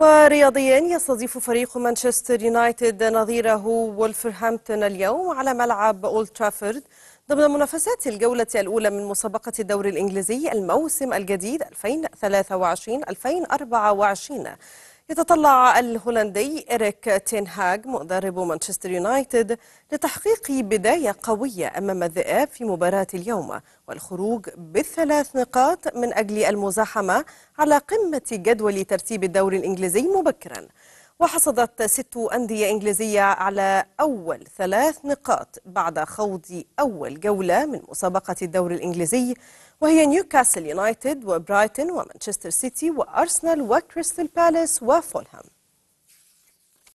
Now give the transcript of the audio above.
ورياضيا يستضيف فريق مانشستر يونايتد نظيره وولفرهامبتون اليوم على ملعب أولد ترافورد ضمن منافسات الجولة الأولى من مسابقة الدوري الإنجليزي الموسم الجديد 2023-2024 يتطلع الهولندي إريك تينهاج مدرب مانشستر يونايتد لتحقيق بداية قوية أمام الذئاب في مباراة اليوم والخروج بالثلاث نقاط من أجل المزاحمة على قمة جدول ترتيب الدوري الإنجليزي مبكراً وحصدت ست أندية إنجليزية على أول ثلاث نقاط بعد خوض أول جولة من مسابقة الدوري الإنجليزي وهي نيوكاسل يونايتد وبرايتن ومانشستر سيتي وأرسنال وكريستال بالاس وفولهام